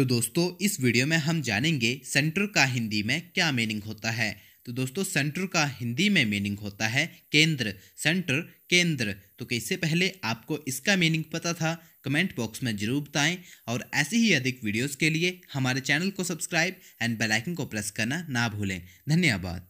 तो दोस्तों इस वीडियो में हम जानेंगे सेंटर का हिंदी में क्या मीनिंग होता है तो दोस्तों सेंटर का हिंदी में मीनिंग होता है केंद्र सेंटर केंद्र तो इससे पहले आपको इसका मीनिंग पता था कमेंट बॉक्स में जरूर बताएं और ऐसे ही अधिक वीडियोस के लिए हमारे चैनल को सब्सक्राइब एंड बेल आइकन को प्रेस करना ना भूलें धन्यवाद